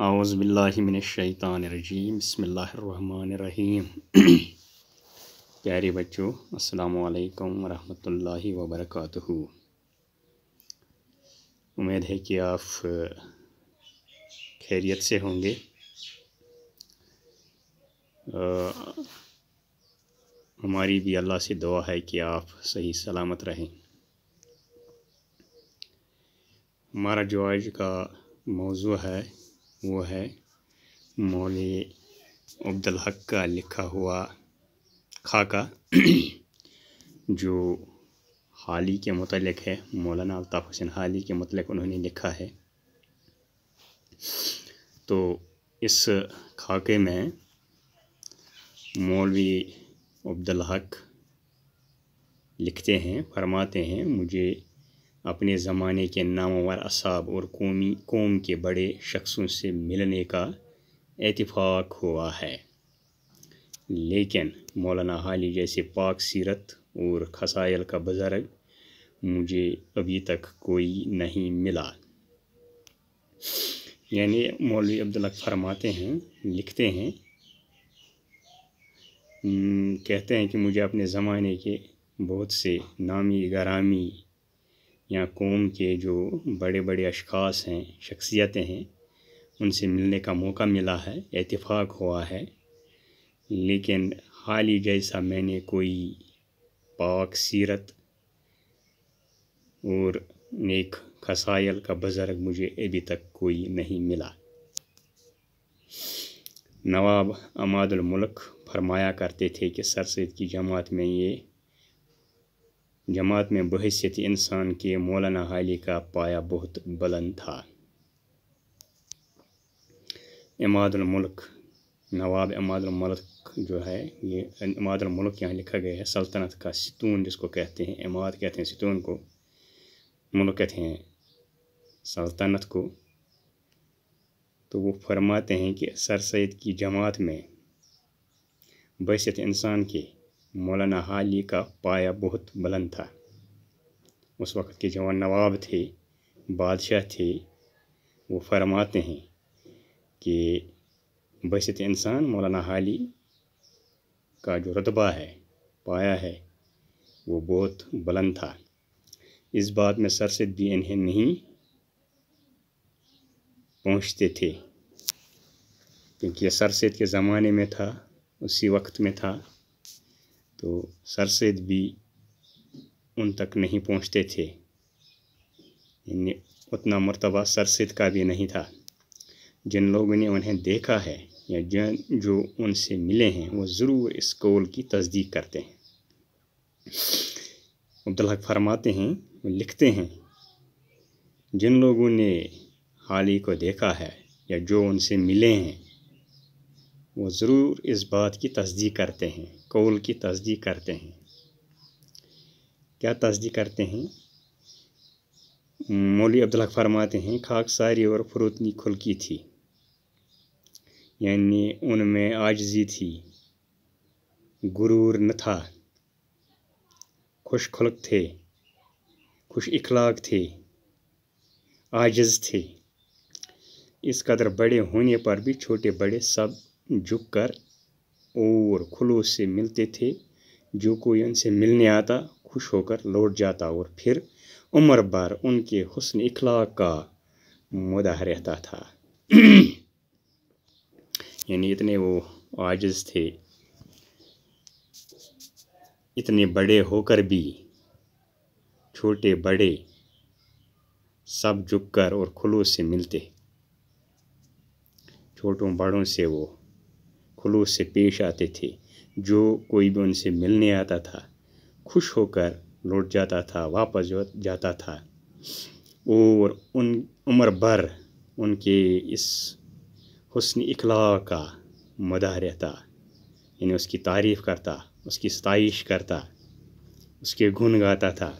आउज़बिल्लिमिनशैतानरजीम बसमीम प्यारे बच्चों अस्सलाम रहमतुल्लाहि व उम्मीद है कि आप खैरियत से होंगे आ, हमारी भी अल्लाह से दुआ है कि आप सही सलामत रहें हमारा जो आज का मौजू है वो है मौली अब्दुल हक का लिखा हुआ खाका जो हाली के मतलब है मौलाना अल्ताफ़ हुसैन हाली के मतलब उन्होंने लिखा है तो इस खाके में मौलवी अब्दुल हक लिखते हैं फरमाते हैं मुझे अपने ज़माने के नामवर असाब और कौमी कौम के बड़े शख्सों से मिलने का इतफ़ाक़ हुआ है लेकिन मौलाना हाली जैसे पाक सीरत और खसायल का बुज़र्ग मुझे अभी तक कोई नहीं मिला यानी मौलवी अब्दुल्ला फरमाते हैं लिखते हैं कहते हैं कि मुझे अपने ज़माने के बहुत से नामी गरामी या कौम के जो बड़े बड़े अशखास हैं शख्सियतें हैं उनसे मिलने का मौका मिला है इतफ़ाक़ हुआ है लेकिन हाल ही जैसा मैंने कोई पाक सीरत और नेक खसायल का बुज़र्ग मुझे अभी तक कोई नहीं मिला नवाब अमादुल मुल्क फरमाया करते थे कि सरसद की जमात में ये जमात में बहसीत इंसान के मौलाना हाली का पाया बहुत बुलंद था इमादुलमल्क नवाब इमादुलमल्क जो है ये इमादुलमल्क यहाँ लिखा गया है सल्तनत का सितून जिसको कहते हैं इमाद कहते हैं सितून को मुल्क कहते हैं सल्तनत को तो वो फरमाते हैं कि सर सैद की जमात में बहसीत इंसान के मौलाना हाली का पाया बहुत बुलंद था उस वक्त के जवान नवाब थे बादशाह थे वो फरमाते हैं कि बसत इंसान मौलाना हाली का जो रतबा है पाया है वो बहुत बुलंद था इस बात में सरसद भी इन्हें नहीं पहुंचते थे क्योंकि ये सरसद के ज़माने में था उसी वक्त में था तो सरसेद भी उन तक नहीं पहुंचते थे उतना मरतबा सरसेद का भी नहीं था जिन लोगों ने उन्हें देखा है या जन जो उनसे मिले हैं वो ज़रूर इस कौल की तस्दीक करते हैं अब्दुल हक फरमाते हैं वो लिखते हैं जिन लोगों ने हाल ही को देखा है या जो उनसे मिले हैं वो ज़रूर इस बात की तस्दीक करते हैं कौल की तस्दीक करते हैं क्या तस्दीक करते हैं मौली अब्दुल्ला फरमाते हैं खाक सारी और फरूतनी खुलकी थी यानी उनमें आजजी थी गुरूर न था खुश खुलक थे खुश इखलाक थे आजज थे इस कदर बड़े होने पर भी छोटे बड़े सब झुककर और खुलों से मिलते थे जो कोई उनसे मिलने आता खुश होकर लौट जाता और फिर उम्र भर उनके हसन इखलाक का मुदा रहता था यानी इतने वो आजज थे इतने बड़े होकर भी छोटे बड़े सब झुककर और खुलूस से मिलते छोटों बड़ों से वो खुलूस से पेश आते थे जो कोई भी उनसे मिलने आता था खुश होकर लौट जाता था वापस जाता था और उन उम्र भर उनके इस हसन अखला का मदा रहता यानी उसकी तारीफ़ करता उसकी सताइश करता उसके गुन गाता था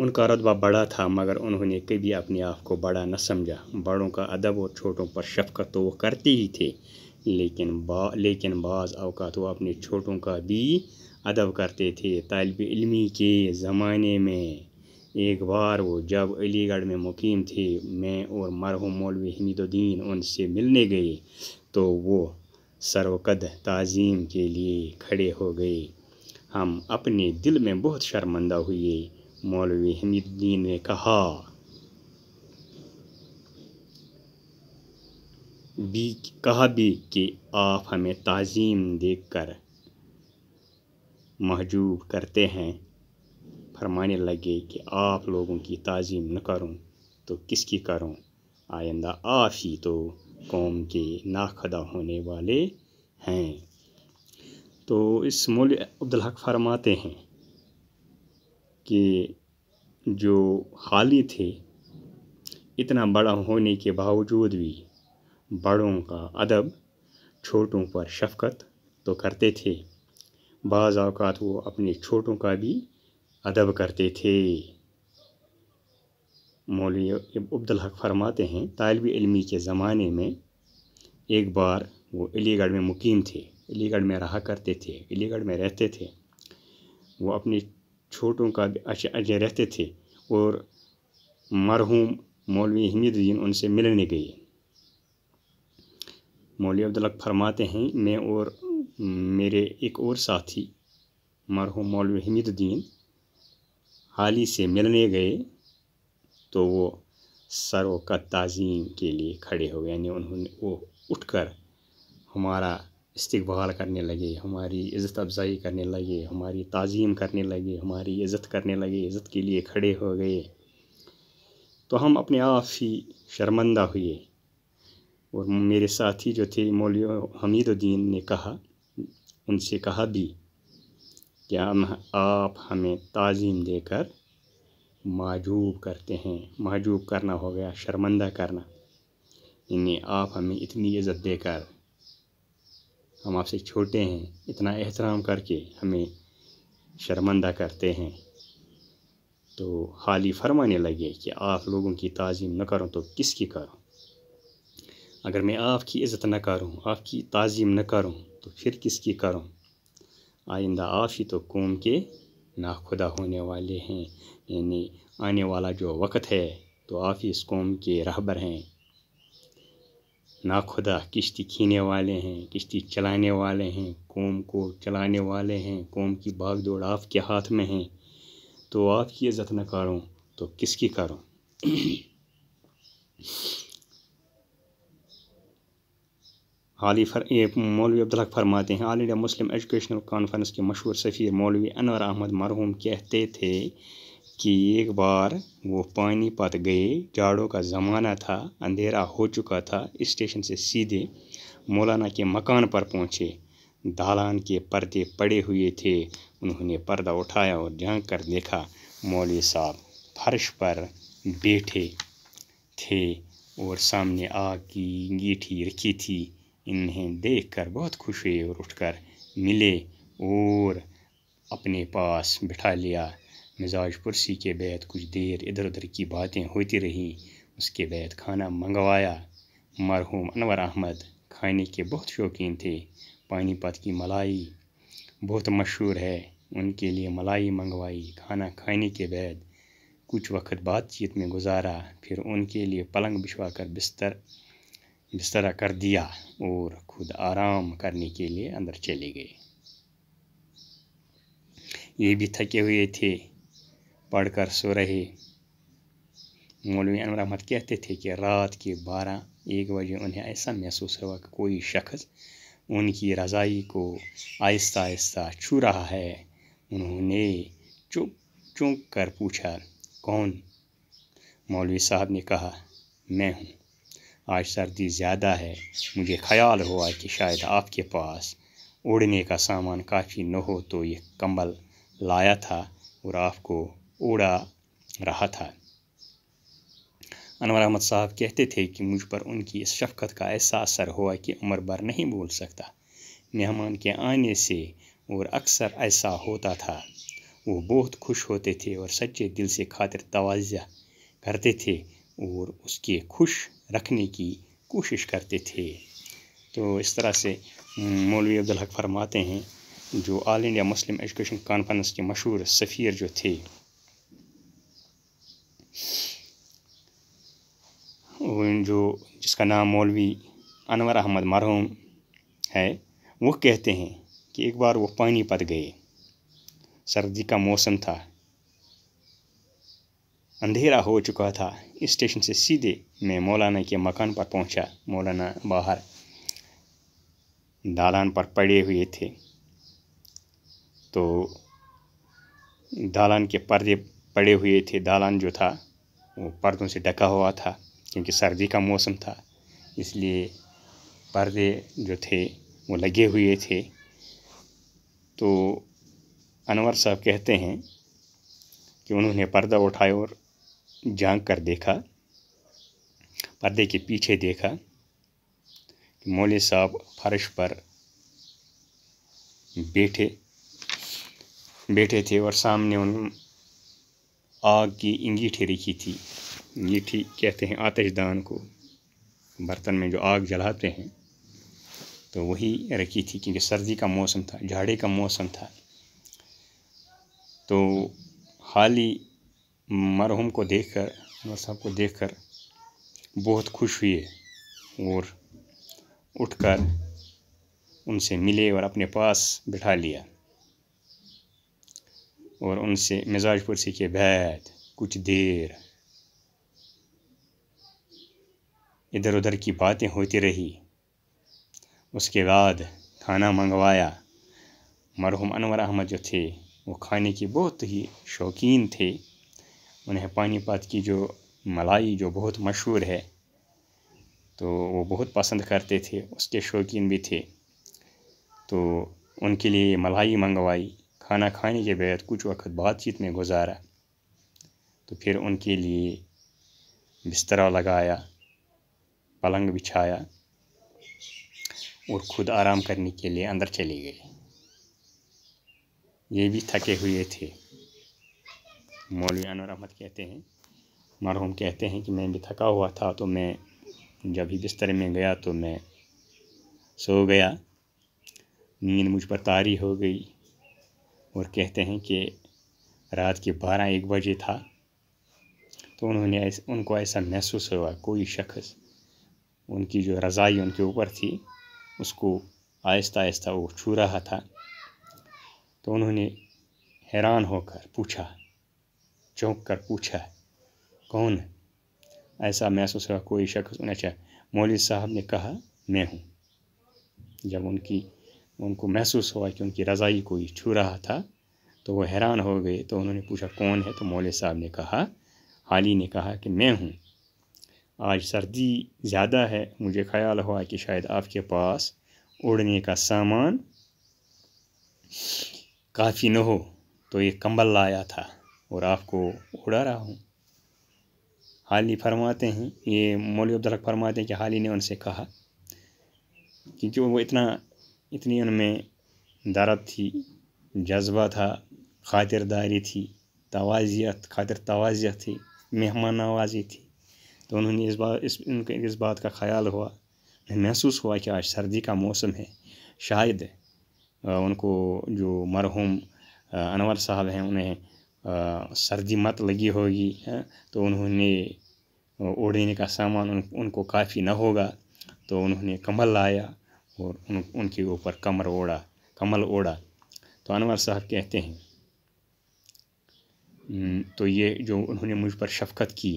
उनका रतबा बड़ा था मगर उन्होंने कभी अपने आप को बड़ा न समझा बड़ों का अदब और छोटों पर शफकत तो वो करते ही थे लेकिन बा लेकिन बाज़ अवकात वो अपने छोटों का भी अदब करते थे तालब इलमी के ज़माने में एक बार वो जब अलीगढ़ में मुकीम थे मैं और मरहूम मौलवी हमीदुद्दीन उनसे मिलने गए तो वो सरवकद तज़ीम के लिए खड़े हो गए हम अपने दिल में बहुत शर्मंदा हुए मौलवी हमीदुद्दीन ने कहा भी कहा भी कि आप हमें तज़ीम देख कर महजूब करते हैं फरमाने लगे कि आप लोगों की तज़ीम न करूं तो किसकी करूं आइंदा आप ही तो कौम के नाखदा होने वाले हैं तो इस मौल अब्दुल हक फरमाते हैं कि जो खाली थे इतना बड़ा होने के बावजूद भी बड़ों का अदब छोटों पर शफ़क़त तो करते थे बाज़ अवकात वो अपने छोटों का भी अदब करते थे मौलवी अब्दुल हक फरमाते हैं तालब इलमी के ज़माने में एक बार वो अलीगढ़ में मुकीम थे अलीगढ़ में रहा करते थे अलीगढ़ में रहते थे वो अपने छोटों का अच्छे अच्छे रहते थे और मरहूम मौलवी हमीदुद्दीन उनसे मिलने गए मौली अब्दुल्लक फरमाते हैं मैं और मेरे एक और साथी मरहूम मौलवी हमीदुद्दीन ही से मिलने गए तो वो सरों का तज़ीम के लिए खड़े हो गए यानी उन्होंने वो उठकर हमारा इस्तकबाल करने लगे हमारी इज़्ज़त अफजाई करने लगे हमारी तज़ीम करने लगे हमारी इज़्ज़त करने लगे इज़्ज़त के लिए खड़े हो गए तो हम अपने आप ही शर्मंदा हुए और मेरे साथी जो थे मौलिया हमीदुद्दीन ने कहा उनसे कहा भी कि हम आप हमें ताज़ीम देकर माजूब करते हैं माजूब करना हो गया शर्मंदा करना यानी आप हमें इतनी इज़्ज़त देकर हम आपसे छोटे हैं इतना एहतराम करके हमें शर्मंदा करते हैं तो हाल ही फरमाने लगे कि आप लोगों की ताज़ीम न करो तो किसकी करो अगर मैं आपकी इज़्ज़त न करूँ आपकी तज़ीम न करूँ तो फिर किसकी करूँ आइंदा आप ही तो कौम के नाखुदा होने वाले हैं यानी आने वाला जो वक्त है तो आप ही इस कौम के रहबर हैं नाखुदा किश्ती खीने वाले हैं किश्ती चलाने वाले हैं कौम को चलाने वाले हैं कौम की भाग दौड़ आपके हाथ में हैं तो आपकी इज़्ज़त न करूँ तो किसकी करूँ हाल ही फर मौलवी हक फरमाते हैं All India Muslim educational conference के मशहूर सफ़ीर मौलवी अनवर अहमद मरहूम कहते थे कि एक बार वो पानी पत गए जाड़ों का ज़माना था अंधेरा हो चुका था स्टेशन से सीधे मौलाना के मकान पर पहुँचे दालान के पर्दे पड़े हुए थे उन्होंने पर्दा उठाया और झाँक कर देखा मौलवी साहब फर्श पर बैठे थे और सामने आग की गीठी रखी थी इन्हें देखकर बहुत खुश हुए और उठकर मिले और अपने पास बिठा लिया मिजाज पुरसी के बैत कुछ देर इधर उधर की बातें होती रहीं उसके बैत खाना मंगवाया मरहूम अनवर अहमद खाने के बहुत शौकीन थे पानीपत की मलाई बहुत मशहूर है उनके लिए मलाई मंगवाई खाना खाने के बाद कुछ वक्त बातचीत में गुजारा फिर उनके लिए पलंग बिछवा कर बिस्तर बिस्तरा कर दिया और खुद आराम करने के लिए अंदर चले गए ये भी थके हुए थे पढ़कर सो रहे मौलवी अनवर अहमद कहते थे कि रात के बारह एक बजे उन्हें ऐसा महसूस हुआ कि कोई शख्स उनकी रज़ाई को आहिस्ता आहिस्ता छू रहा है उन्होंने चुप चुप कर पूछा कौन मौलवी साहब ने कहा मैं हूँ आज सर्दी ज़्यादा है मुझे ख्याल हुआ कि शायद आपके पास ओढ़ने का सामान काफ़ी न हो तो ये कंबल लाया था और आपको ओढ़ा रहा था अनवर अहमद साहब कहते थे कि मुझ पर उनकी इस शफकत का ऐसा असर हुआ कि उम्र भर नहीं बोल सकता मेहमान के आने से और अक्सर ऐसा होता था वो बहुत खुश होते थे और सच्चे दिल से खातिर तोज़ा करते थे और उसके खुश रखने की कोशिश करते थे तो इस तरह से मौलवी अब्दुल हक फरमाते हैं जो All India Muslim education conference के मशहूर सफ़ीर जो थे जो जिसका नाम मौलवी अनवर अहमद मरहूम है वो कहते हैं कि एक बार वो पानी पत गए सर्दी का मौसम था अंधेरा हो चुका था स्टेशन से सीधे मैं मौलाना के मकान पर पहुंचा मौलाना बाहर दालान पर पड़े हुए थे तो दालान के पर्दे पड़े हुए थे दालान जो था वो पर्दों से ढका हुआ था क्योंकि सर्दी का मौसम था इसलिए पर्दे जो थे वो लगे हुए थे तो अनवर साहब कहते हैं कि उन्होंने पर्दा उठाया और झांक कर देखा पर्दे के पीछे देखा कि मौल साहब फर्श पर बैठे बैठे थे और सामने उन आग की इंगीठी रखी थी इंगीठी कहते हैं आतशदान को बर्तन में जो आग जलाते हैं तो वही रखी थी क्योंकि सर्दी का मौसम था झाड़े का मौसम था तो हाल ही मरहूम को देख कर साहब को देख कर बहुत खुश हुए और उठकर उनसे मिले और अपने पास बिठा लिया और उनसे मिजाजपुर के बैठ कुछ देर इधर उधर की बातें होती रही उसके बाद खाना मंगवाया मरहूम अनवर अहमद जो थे वो खाने के बहुत ही शौकीन थे उन्हें पानीपत की जो मलाई जो बहुत मशहूर है तो वो बहुत पसंद करते थे उसके शौकीन भी थे तो उनके लिए मलाई मंगवाई खाना खाने के बाद कुछ वक्त बातचीत में गुजारा तो फिर उनके लिए बिस्तरा लगाया पलंग बिछाया और खुद आराम करने के लिए अंदर चले गए ये भी थके हुए थे मौलवी अनवर अहमद कहते हैं मरहूम कहते हैं कि मैं भी थका हुआ था तो मैं जब ही बिस्तर में गया तो मैं सो गया नींद मुझ पर तारी हो गई और कहते हैं कि रात के बारह एक बजे था तो उन्होंने ऐस, उनको ऐसा महसूस हुआ कोई शख्स उनकी जो रज़ाई उनके ऊपर थी उसको आहिस्ता आहिस्ता वो छू रहा था तो उन्होंने हैरान होकर पूछा चौंक कर पूछा कौन ऐसा महसूस हुआ कोई शख्स उन्हें चाहे मौलवी साहब ने कहा मैं हूँ जब उनकी उनको महसूस हुआ कि उनकी रज़ाई कोई छू रहा था तो वो हैरान हो गए तो उन्होंने पूछा कौन है तो मौलवी साहब ने कहा हाली ने कहा कि मैं हूँ आज सर्दी ज़्यादा है मुझे ख्याल हुआ कि शायद आपके पास उड़ने का सामान काफ़ी न हो तो ये कंबल लाया था और आपको उड़ा रहा हूँ हाली फरमाते हैं ये अब्दुल हक फरमाते हैं कि हाल ही ने उनसे कहा क्योंकि वो इतना इतनी उनमें दरद थी जज्बा था खातिरदारी थी तोज़ियत खातिर तोज़ियत थी मेहमान नवाजी थी तो उन्होंने इस बात इस उनके इस बात का ख्याल हुआ महसूस हुआ कि आज सर्दी का मौसम है शायद उनको जो मरहूम अनवर साहब हैं उन्हें सर्दी मत लगी होगी तो उन्होंने ओढ़ने का सामान उन, उनको काफ़ी ना होगा तो उन्होंने कमल लाया और उन, उनके ऊपर कमर ओढ़ा कमल ओढ़ा तो अनवर साहब कहते हैं तो ये जो उन्होंने मुझ पर शफकत की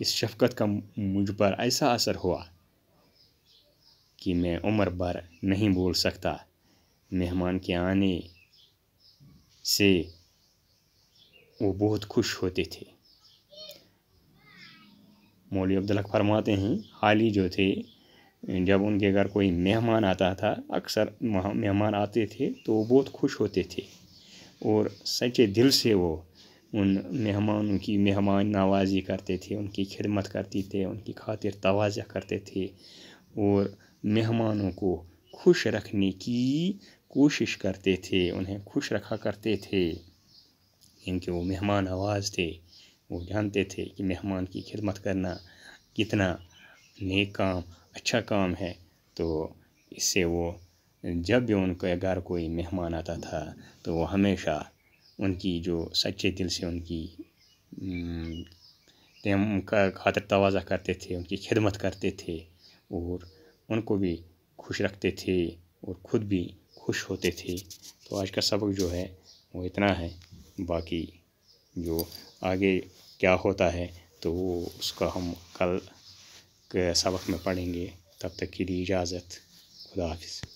इस शफकत का मुझ पर ऐसा असर हुआ कि मैं उम्र भर नहीं बोल सकता मेहमान के आने से वो बहुत खुश होते थे मौली अब्दुल्ला फरमाते हैं हाली जो थे जब उनके घर कोई मेहमान आता था अक्सर मेहमान आते थे तो वो बहुत खुश होते थे और सच्चे दिल से वो उन मेहमानों की मेहमान नवाजी करते थे उनकी खिदमत करते थे उनकी खातिर तोज़ा करते थे और मेहमानों को खुश रखने की कोशिश करते थे उन्हें खुश रखा करते थे क्योंकि वो मेहमान आवाज़ थे वो जानते थे कि मेहमान की खिदमत करना कितना नेक काम अच्छा काम है तो इससे वो जब भी उनके अगर कोई मेहमान आता था तो वो हमेशा उनकी जो सच्चे दिल से उनकी उनका खातर तोज़ा करते थे उनकी खिदमत करते थे और उनको भी खुश रखते थे और ख़ुद भी खुश होते थे तो आज का सबक जो है वो इतना है बाकी जो आगे क्या होता है तो वो उसका हम कल के सबक में पढ़ेंगे तब तक के लिए इजाज़त खुदा हाफिज़